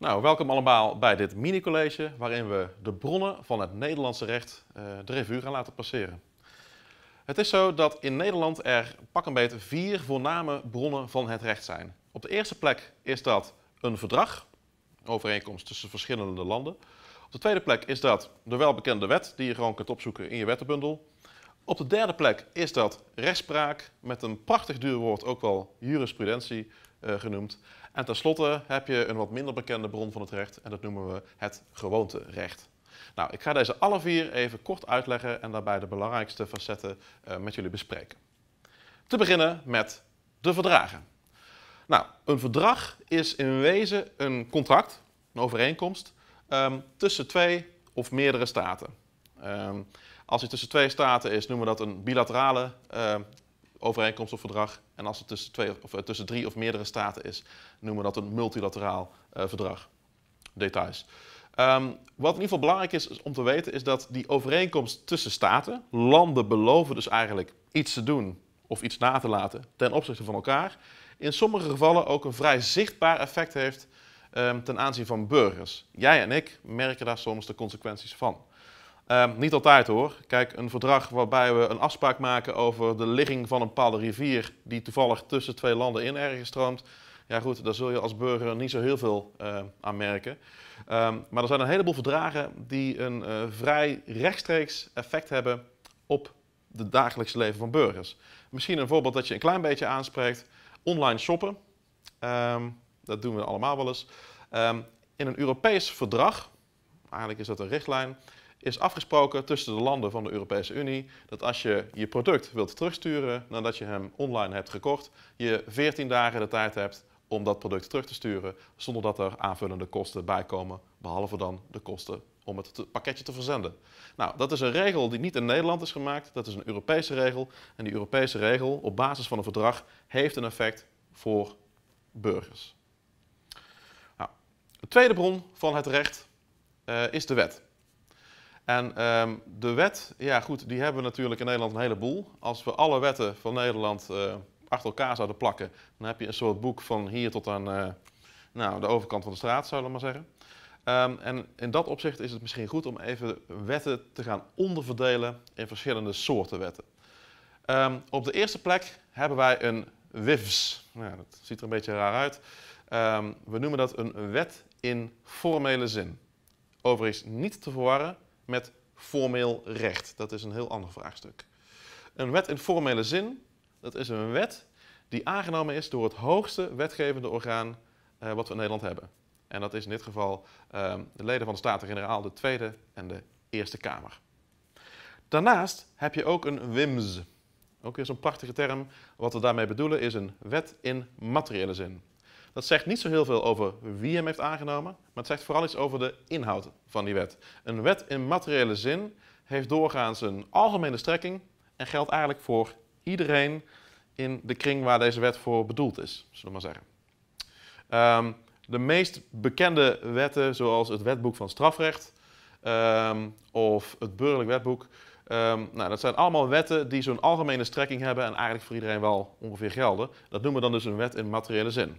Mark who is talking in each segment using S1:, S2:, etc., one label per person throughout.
S1: Nou, welkom allemaal bij dit mini-college waarin we de bronnen van het Nederlandse recht uh, de revue gaan laten passeren. Het is zo dat in Nederland er pak een beetje vier voorname bronnen van het recht zijn. Op de eerste plek is dat een verdrag, overeenkomst tussen verschillende landen. Op de tweede plek is dat de welbekende wet, die je gewoon kunt opzoeken in je wettenbundel. Op de derde plek is dat rechtspraak, met een prachtig duur woord ook wel jurisprudentie, eh, genoemd. En tenslotte heb je een wat minder bekende bron van het recht en dat noemen we het gewoonterecht. Nou, ik ga deze alle vier even kort uitleggen en daarbij de belangrijkste facetten eh, met jullie bespreken. Te beginnen met de verdragen. Nou, een verdrag is in wezen een contract, een overeenkomst, ehm, tussen twee of meerdere staten. Ehm, als het tussen twee staten is, noemen we dat een bilaterale uh, overeenkomst of verdrag. En als het tussen, twee, of, eh, tussen drie of meerdere staten is, noemen we dat een multilateraal eh, verdrag. Details. Ehm, wat in ieder geval belangrijk is, om te weten, is dat die overeenkomst tussen staten, landen beloven dus eigenlijk iets te doen of iets na te laten ten opzichte van elkaar, in sommige gevallen ook een vrij zichtbaar effect heeft ehm, ten aanzien van burgers. Jij en ik merken daar soms de consequenties van. Ehm, niet altijd hoor. Kijk, een verdrag waarbij we een afspraak maken over de ligging van een bepaalde rivier die toevallig tussen twee landen in ergens stroomt. Ja goed, daar zul je als burger niet zo heel veel eh, aan merken. Ehm, maar er zijn een heleboel verdragen die een eh, vrij rechtstreeks effect hebben op het dagelijks leven van burgers. Misschien een voorbeeld dat je een klein beetje aanspreekt. Online shoppen. Ehm, dat doen we allemaal wel eens. in een Europees verdrag, eigenlijk is dat een richtlijn, is afgesproken tussen de landen van de Europese Unie dat als je je product wilt terugsturen nadat je hem online hebt gekocht, je 14 dagen de tijd hebt om dat product terug te sturen zonder dat er aanvullende kosten bij komen, behalve dan de kosten om het pakketje te verzenden. Nou, dat is een regel die niet in Nederland is gemaakt, dat is een Europese regel. En die Europese regel op basis van een verdrag heeft een effect voor burgers. Nou, de tweede bron van het recht eh, is de wet. En ehm, de wet, ja goed, die hebben we natuurlijk in Nederland een heleboel. Als we alle wetten van Nederland eh, achter elkaar zouden plakken, dan heb je een soort boek van hier tot aan eh, nou, de overkant van de straat, zou we maar zeggen. Ehm, en in dat opzicht is het misschien goed om even wetten te gaan onderverdelen in verschillende soorten wetten. Ehm, op de eerste plek hebben wij een WIVS. Nou, dat ziet er een beetje raar uit. Um, we noemen dat een wet in formele zin. Overigens niet te verwarren met formeel recht. Dat is een heel ander vraagstuk. Een wet in formele zin, dat is een wet die aangenomen is door het hoogste wetgevende orgaan eh, wat we in Nederland hebben. En dat is in dit geval ehm, de leden van de Staten-Generaal, de Tweede en de Eerste Kamer. Daarnaast heb je ook een WIMS. Ook weer zo'n prachtige term. Wat we daarmee bedoelen is een wet in materiële zin. Dat zegt niet zo heel veel over wie hem heeft aangenomen, maar het zegt vooral iets over de inhoud van die wet. Een wet in materiële zin heeft doorgaans een algemene strekking en geldt eigenlijk voor iedereen in de kring waar deze wet voor bedoeld is, zullen we maar zeggen. Ehm, de meest bekende wetten, zoals het wetboek van strafrecht ehm, of het burgerlijk wetboek, ehm, nou, dat zijn allemaal wetten die zo'n algemene strekking hebben en eigenlijk voor iedereen wel ongeveer gelden. Dat noemen we dan dus een wet in materiële zin.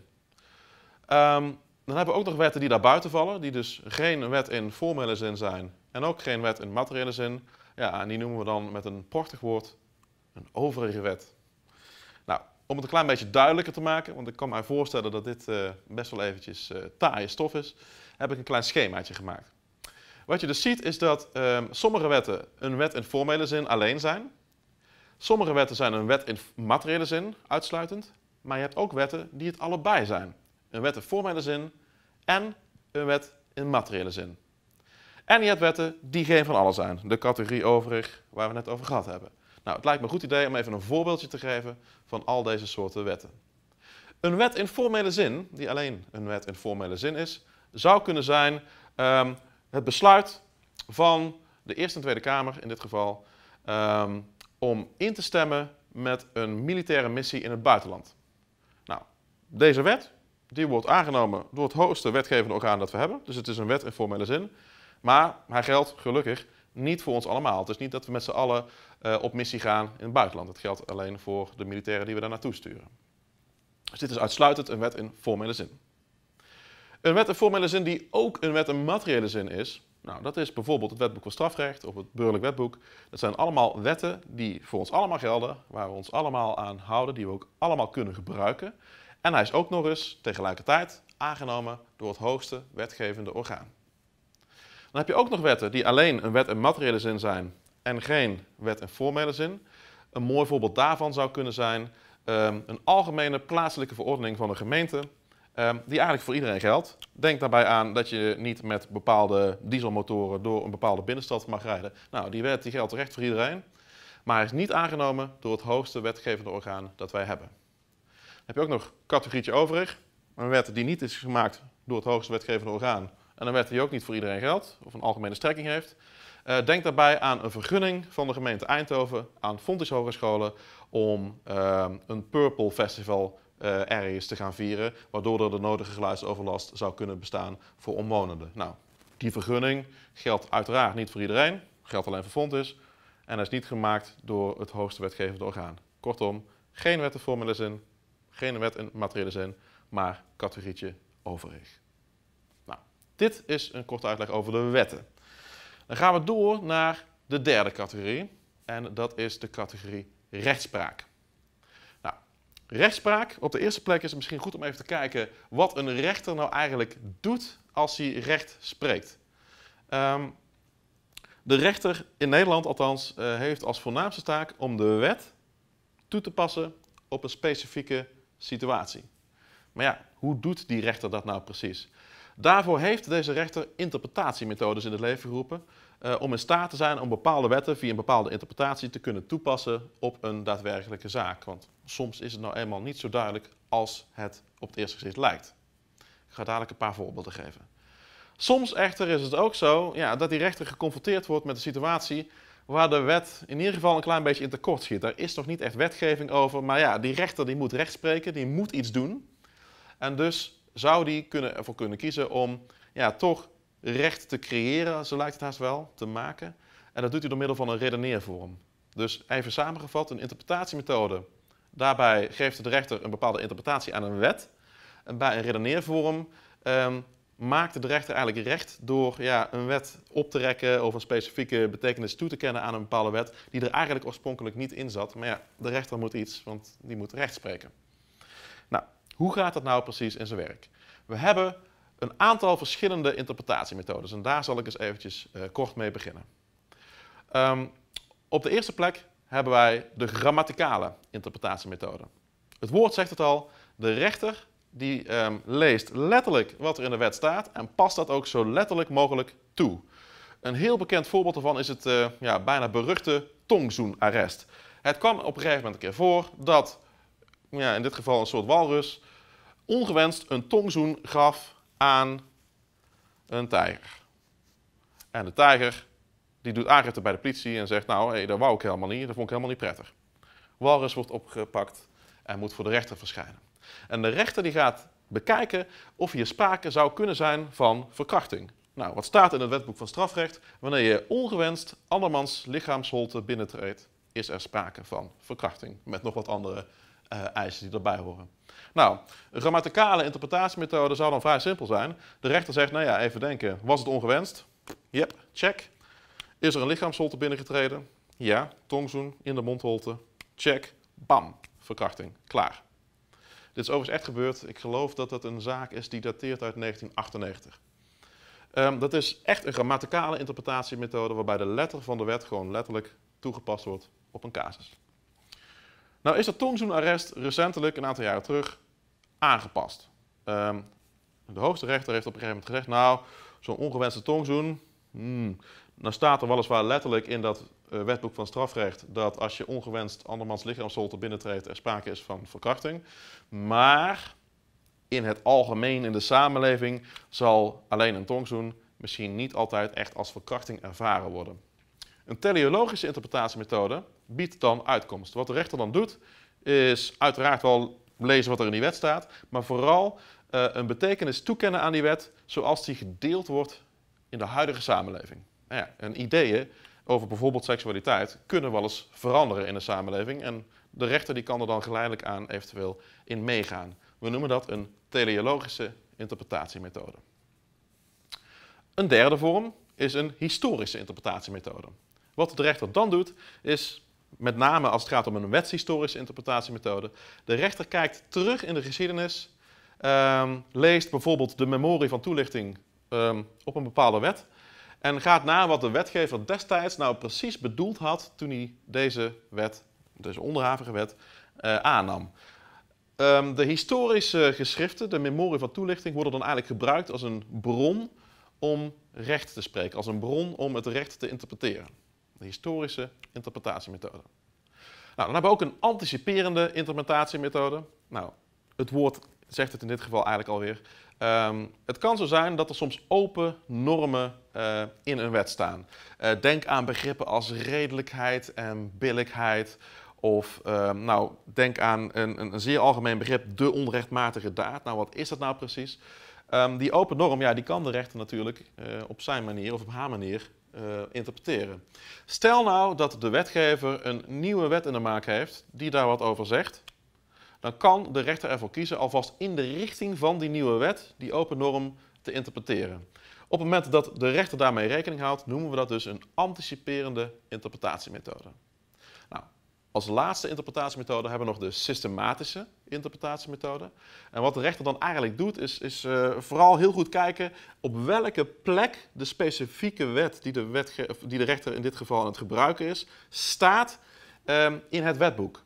S1: Ehm, dan hebben we ook nog wetten die daar buiten vallen, die dus geen wet in formele zin zijn en ook geen wet in materiële zin. Ja, en die noemen we dan met een prachtig woord een overige wet. Nou, om het een klein beetje duidelijker te maken, want ik kan mij voorstellen dat dit eh, best wel eventjes uh, taaie stof is, heb ik een klein schemaatje gemaakt. Wat je dus ziet is dat ehm, sommige wetten een wet in formele zin alleen zijn. Sommige wetten zijn een wet in materiële zin, uitsluitend. Maar je hebt ook wetten die het allebei zijn een wet in formele zin en een wet in materiële zin. En je hebt wetten die geen van alles zijn De categorie overig waar we net over gehad hebben. Nou, het lijkt me een goed idee om even een voorbeeldje te geven van al deze soorten wetten. Een wet in formele zin, die alleen een wet in formele zin is, zou kunnen zijn ehm, het besluit van de Eerste en Tweede Kamer in dit geval ehm, om in te stemmen met een militaire missie in het buitenland. Nou, deze wet die wordt aangenomen door het hoogste wetgevende orgaan dat we hebben. Dus het is een wet in formele zin. Maar hij geldt gelukkig niet voor ons allemaal. Het is niet dat we met z'n allen eh, op missie gaan in het buitenland. Het geldt alleen voor de militairen die we daar naartoe sturen. Dus dit is uitsluitend een wet in formele zin. Een wet in formele zin die ook een wet in materiële zin is. Nou, dat is bijvoorbeeld het wetboek van strafrecht of het burgerlijk wetboek. Dat zijn allemaal wetten die voor ons allemaal gelden, waar we ons allemaal aan houden, die we ook allemaal kunnen gebruiken. En hij is ook nog eens tegelijkertijd aangenomen door het hoogste wetgevende orgaan. Dan heb je ook nog wetten die alleen een wet in materiële zin zijn en geen wet in formele zin. Een mooi voorbeeld daarvan zou kunnen zijn ehm, een algemene plaatselijke verordening van een gemeente, ehm, die eigenlijk voor iedereen geldt. Denk daarbij aan dat je niet met bepaalde dieselmotoren door een bepaalde binnenstad mag rijden. Nou, die wet die geldt terecht voor iedereen, maar is niet aangenomen door het hoogste wetgevende orgaan dat wij hebben heb je ook nog categorie overig. Een wet die niet is gemaakt door het hoogste wetgevende orgaan. En een wet die ook niet voor iedereen geldt of een algemene strekking heeft. Eh, denk daarbij aan een vergunning van de gemeente Eindhoven aan Fontys Hogescholen om eh, een Purple Festival uh, te gaan vieren, waardoor er de nodige geluidsoverlast zou kunnen bestaan voor omwonenden. Nou, die vergunning geldt uiteraard niet voor iedereen, geldt alleen voor Fontys en is niet gemaakt door het hoogste wetgevende orgaan. Kortom, geen wettenformules in. Geen wet in materiële zin, maar categorietje overig. Nou, dit is een korte uitleg over de wetten. Dan gaan we door naar de derde categorie. En dat is de categorie rechtspraak. Nou, rechtspraak, op de eerste plek is het misschien goed om even te kijken wat een rechter nou eigenlijk doet als hij recht spreekt. Ehm, de rechter in Nederland althans eh, heeft als voornaamste taak om de wet toe te passen op een specifieke situatie. Maar ja, hoe doet die rechter dat nou precies? Daarvoor heeft deze rechter interpretatiemethodes in het leven geroepen eh, om in staat te zijn om bepaalde wetten via een bepaalde interpretatie te kunnen toepassen op een daadwerkelijke zaak. Want soms is het nou eenmaal niet zo duidelijk als het op het eerste gezicht lijkt. Ik ga dadelijk een paar voorbeelden geven. Soms echter is het ook zo ja, dat die rechter geconfronteerd wordt met de situatie waar de wet in ieder geval een klein beetje in tekort schiet. Daar is nog niet echt wetgeving over, maar ja, die rechter die moet rechtspreken, spreken, die moet iets doen. En dus zou die kunnen, ervoor kunnen kiezen om ja, toch recht te creëren, zo lijkt het haast wel, te maken. En dat doet hij door middel van een redeneervorm. Dus even samengevat, een interpretatiemethode. Daarbij geeft de rechter een bepaalde interpretatie aan een wet. En bij een redeneervorm ehm, maakte de rechter eigenlijk recht door ja, een wet op te rekken of een specifieke betekenis toe te kennen aan een bepaalde wet die er eigenlijk oorspronkelijk niet in zat. Maar ja, de rechter moet iets, want die moet recht spreken. Nou, hoe gaat dat nou precies in zijn werk? We hebben een aantal verschillende interpretatiemethodes en daar zal ik eens eventjes eh, kort mee beginnen. Ehm, op de eerste plek hebben wij de grammaticale interpretatiemethode. Het woord zegt het al, de rechter die ehm, leest letterlijk wat er in de wet staat en past dat ook zo letterlijk mogelijk toe. Een heel bekend voorbeeld daarvan is het eh, ja, bijna beruchte Tongzoen-arrest. Het kwam op een gegeven moment een keer voor dat, ja, in dit geval een soort walrus, ongewenst een tongzoen gaf aan een tijger. En de tijger die doet aangifte bij de politie en zegt, nou, hey, dat wou ik helemaal niet, dat vond ik helemaal niet prettig. Walrus wordt opgepakt en moet voor de rechter verschijnen. En de rechter die gaat bekijken of hier sprake zou kunnen zijn van verkrachting. Nou, wat staat in het wetboek van strafrecht? Wanneer je ongewenst andermans lichaamsholte binnentreedt, is er sprake van verkrachting. Met nog wat andere eh, eisen die erbij horen. Nou, een grammaticale interpretatiemethode zou dan vrij simpel zijn. De rechter zegt, nou ja, even denken, was het ongewenst? Yep, check. Is er een lichaamsholte binnengetreden? Ja, tongzoen in de mondholte, check. Bam, verkrachting, klaar. Dit is overigens echt gebeurd. Ik geloof dat dat een zaak is die dateert uit 1998. Ehm, dat is echt een grammaticale interpretatiemethode waarbij de letter van de wet gewoon letterlijk toegepast wordt op een casus. Nou is dat toen arrest recentelijk, een aantal jaren terug, aangepast. Ehm, de hoogste rechter heeft op een gegeven moment gezegd, nou, zo'n ongewenste tongzoen, hmm, staat er weliswaar letterlijk in dat eh, wetboek van strafrecht dat als je ongewenst andermans lichaamsholte binnentreedt, er sprake is van verkrachting. Maar in het algemeen in de samenleving zal alleen een tongzoen misschien niet altijd echt als verkrachting ervaren worden. Een teleologische interpretatiemethode biedt dan uitkomst. Wat de rechter dan doet, is uiteraard wel lezen wat er in die wet staat, maar vooral eh, een betekenis toekennen aan die wet zoals die gedeeld wordt in de huidige samenleving. Nou ja, en ideeën over bijvoorbeeld seksualiteit kunnen wel eens veranderen in de samenleving. En de rechter die kan er dan geleidelijk aan eventueel in meegaan. We noemen dat een teleologische interpretatiemethode. Een derde vorm is een historische interpretatiemethode. Wat de rechter dan doet, is met name als het gaat om een wetshistorische interpretatiemethode. De rechter kijkt terug in de geschiedenis, ehm, leest bijvoorbeeld de memorie van toelichting ehm, op een bepaalde wet en gaat na wat de wetgever destijds nou precies bedoeld had toen hij deze wet, deze onderhavige wet, eh, aannam. Ehm, de historische geschriften, de memorie van toelichting, worden dan eigenlijk gebruikt als een bron om recht te spreken, als een bron om het recht te interpreteren. De historische interpretatiemethode. Nou, dan hebben we ook een anticiperende interpretatiemethode. Nou, het woord zegt het in dit geval eigenlijk alweer. Ehm, het kan zo zijn dat er soms open normen eh, in een wet staan. Eh, denk aan begrippen als redelijkheid en billijkheid. Of ehm, nou, denk aan een, een, zeer algemeen begrip, de onrechtmatige daad. Nou, wat is dat nou precies? Ehm, die open norm, ja, die kan de rechter natuurlijk eh, op zijn manier of op haar manier interpreteren. Stel nou dat de wetgever een nieuwe wet in de maak heeft die daar wat over zegt dan kan de rechter ervoor kiezen alvast in de richting van die nieuwe wet die open norm te interpreteren. Op het moment dat de rechter daarmee rekening houdt, noemen we dat dus een anticiperende interpretatiemethode. Nou, als laatste interpretatiemethode hebben we nog de systematische interpretatiemethode. En wat de rechter dan eigenlijk doet, is, is eh, vooral heel goed kijken op welke plek de specifieke wet die de, wet die de rechter in dit geval aan het gebruiken is, staat ehm, in het wetboek.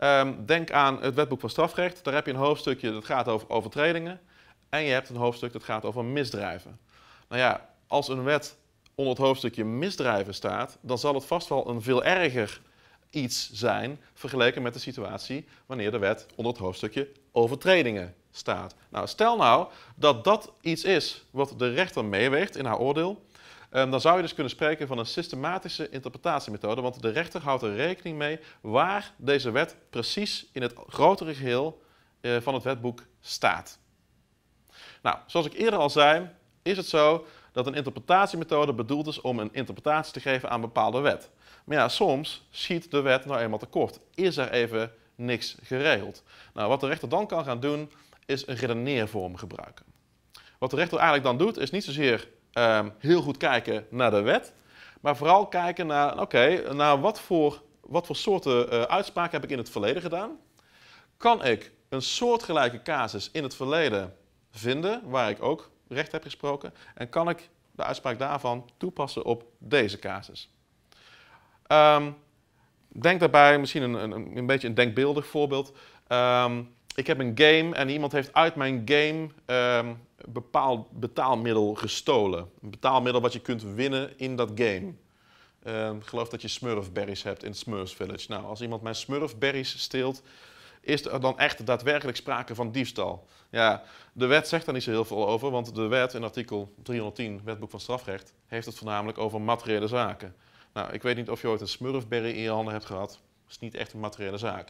S1: Ehm, denk aan het wetboek van strafrecht. Daar heb je een hoofdstukje dat gaat over overtredingen. En je hebt een hoofdstuk dat gaat over misdrijven. Nou ja, als een wet onder het hoofdstukje misdrijven staat, dan zal het vast wel een veel erger iets zijn vergeleken met de situatie wanneer de wet onder het hoofdstukje overtredingen staat. Nou, stel nou dat dat iets is wat de rechter meeweegt in haar oordeel. Ehm, dan zou je dus kunnen spreken van een systematische interpretatiemethode, want de rechter houdt er rekening mee waar deze wet precies in het grotere geheel eh, van het wetboek staat. Nou, zoals ik eerder al zei, is het zo dat een interpretatiemethode bedoeld is om een interpretatie te geven aan een bepaalde wet. Maar ja, soms schiet de wet nou eenmaal tekort. Is er even niks geregeld? Nou, wat de rechter dan kan gaan doen, is een redeneervorm gebruiken. Wat de rechter eigenlijk dan doet, is niet zozeer Ehm, heel goed kijken naar de wet. Maar vooral kijken naar, oké, naar wat voor, wat voor soorten uh, uitspraken heb ik in het verleden gedaan? Kan ik een soortgelijke casus in het verleden vinden, waar ik ook recht heb gesproken? En kan ik de uitspraak daarvan toepassen op deze casus? Ehm, denk daarbij misschien een, een, een beetje een denkbeeldig voorbeeld. Ehm, ik heb een game en iemand heeft uit mijn game een ehm, bepaald betaalmiddel gestolen. Een betaalmiddel wat je kunt winnen in dat game. Ehm, ik geloof dat je smurfberries hebt in Smurf Village. Nou, als iemand mijn smurfberries steelt, is er dan echt daadwerkelijk sprake van diefstal? Ja, de wet zegt daar niet zo heel veel over, want de wet in artikel 310, wetboek van strafrecht, heeft het voornamelijk over materiële zaken. Nou, ik weet niet of je ooit een smurfberry in je handen hebt gehad. Dat is niet echt een materiële zaak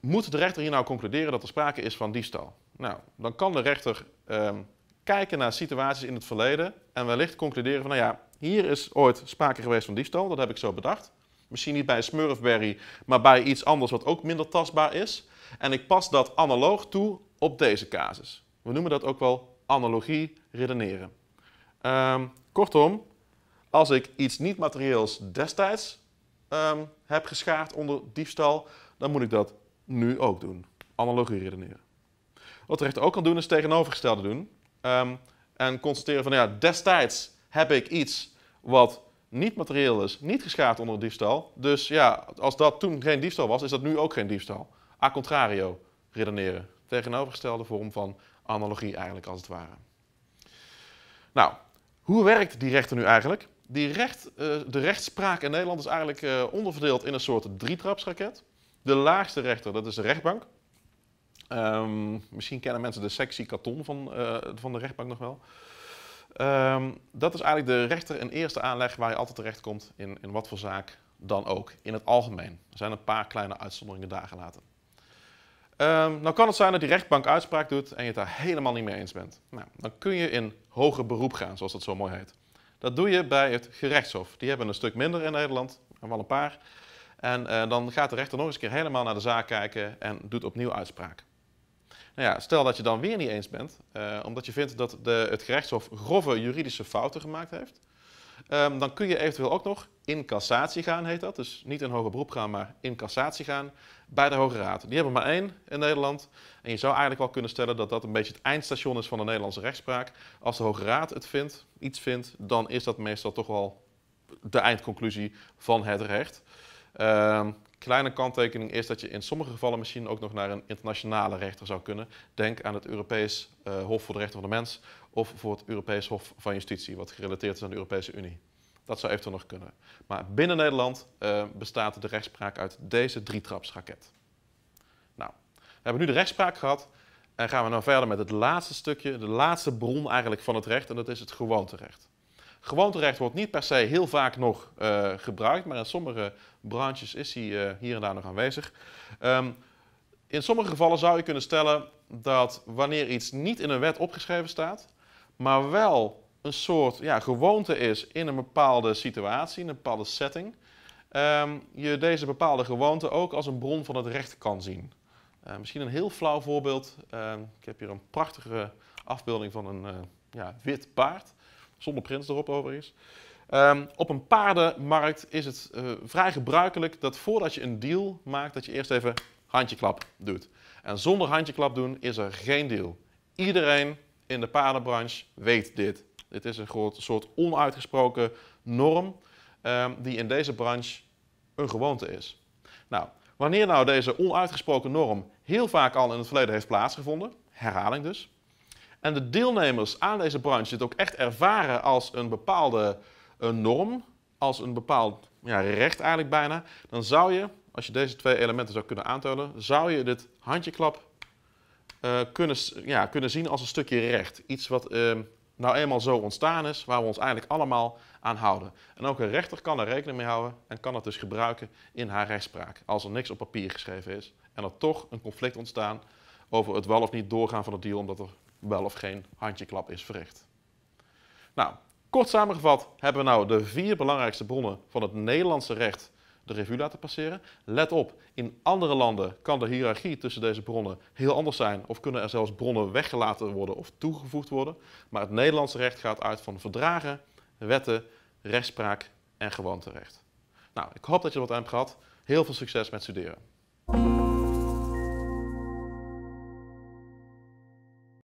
S1: moet de rechter hier nou concluderen dat er sprake is van diefstal? Nou, dan kan de rechter ehm, kijken naar situaties in het verleden en wellicht concluderen van, nou ja, hier is ooit sprake geweest van diefstal, dat heb ik zo bedacht. Misschien niet bij smurfberry, maar bij iets anders wat ook minder tastbaar is. En ik pas dat analoog toe op deze casus. We noemen dat ook wel analogie redeneren. Ehm, kortom, als ik iets niet materieels destijds ehm, heb geschaard onder diefstal, dan moet ik dat nu ook doen. Analogie redeneren. Wat de rechter ook kan doen, is tegenovergestelde doen. Ehm, en constateren van, ja, destijds heb ik iets wat niet materieel is, niet geschaad onder diefstal. Dus ja, als dat toen geen diefstal was, is dat nu ook geen diefstal. A contrario redeneren. Tegenovergestelde vorm van analogie eigenlijk, als het ware. Nou, hoe werkt die rechter nu eigenlijk? Die recht, eh, de rechtspraak in Nederland is eigenlijk eh, onderverdeeld in een soort drietrapsraket. De laagste rechter, dat is de rechtbank. Ehm, misschien kennen mensen de sectie karton van, eh, van de rechtbank nog wel. Ehm, dat is eigenlijk de rechter in eerste aanleg waar je altijd terecht komt in, in wat voor zaak dan ook, in het algemeen. Er zijn een paar kleine uitzonderingen daar gelaten. Um, nou kan het zijn dat die rechtbank uitspraak doet en je het daar helemaal niet mee eens bent. Nou, dan kun je in hoger beroep gaan, zoals dat zo mooi heet. Dat doe je bij het gerechtshof. Die hebben een stuk minder in Nederland, maar wel een paar. En eh, dan gaat de rechter nog eens keer helemaal naar de zaak kijken en doet opnieuw uitspraak. Nou ja, stel dat je dan weer niet eens bent, eh, omdat je vindt dat de, het gerechtshof grove juridische fouten gemaakt heeft, ehm, dan kun je eventueel ook nog in cassatie gaan, heet dat. Dus niet in hoger beroep gaan, maar in cassatie gaan bij de Hoge Raad. Die hebben maar één in Nederland. En je zou eigenlijk wel kunnen stellen dat dat een beetje het eindstation is van de Nederlandse rechtspraak. Als de Hoge Raad het vindt, iets vindt, dan is dat meestal toch wel de eindconclusie van het recht. Ehm, kleine kanttekening is dat je in sommige gevallen misschien ook nog naar een internationale rechter zou kunnen. Denk aan het Europees eh, Hof voor de Rechten van de Mens of voor het Europees Hof van Justitie, wat gerelateerd is aan de Europese Unie. Dat zou eventueel nog kunnen. Maar binnen Nederland eh, bestaat de rechtspraak uit deze drietrapsraket. Nou, we hebben nu de rechtspraak gehad. En gaan we nou verder met het laatste stukje, de laatste bron eigenlijk van het recht, en dat is het gewoonterecht. Gewoonterecht wordt niet per se heel vaak nog eh, gebruikt, maar in sommige branches is hij eh, hier en daar nog aanwezig. Ehm, in sommige gevallen zou je kunnen stellen dat wanneer iets niet in een wet opgeschreven staat, maar wel een soort ja, gewoonte is in een bepaalde situatie, in een bepaalde setting, ehm, je deze bepaalde gewoonte ook als een bron van het recht kan zien. Eh, misschien een heel flauw voorbeeld. Ehm, ik heb hier een prachtige afbeelding van een ja, wit paard zonder prins erop overigens. Um, op een paardenmarkt is het eh, vrij gebruikelijk dat voordat je een deal maakt, dat je eerst even handjeklap doet. En zonder handjeklap doen is er geen deal. Iedereen in de paardenbranche weet dit. Dit is een soort onuitgesproken norm ehm, die in deze branche een gewoonte is. Nou, wanneer nou deze onuitgesproken norm heel vaak al in het verleden heeft plaatsgevonden, herhaling dus, en de deelnemers aan deze branche het ook echt ervaren als een bepaalde een eh, norm, als een bepaald ja, recht eigenlijk bijna, dan zou je, als je deze twee elementen zou kunnen aantonen, zou je dit handjeklap eh, kunnen, ja, kunnen zien als een stukje recht. Iets wat eh, nou eenmaal zo ontstaan is, waar we ons eigenlijk allemaal aan houden. En ook een rechter kan er rekening mee houden en kan het dus gebruiken in haar rechtspraak, als er niks op papier geschreven is en er toch een conflict ontstaan over het wel of niet doorgaan van het deal, omdat er wel of geen handjeklap is verricht. Nou, kort samengevat hebben we nou de vier belangrijkste bronnen van het Nederlandse recht de revue laten passeren. Let op, in andere landen kan de hiërarchie tussen deze bronnen heel anders zijn of kunnen er zelfs bronnen weggelaten worden of toegevoegd worden. Maar het Nederlandse recht gaat uit van verdragen, wetten, rechtspraak en gewoonterecht. Nou, ik hoop dat je er wat aan hebt gehad. Heel veel succes met studeren.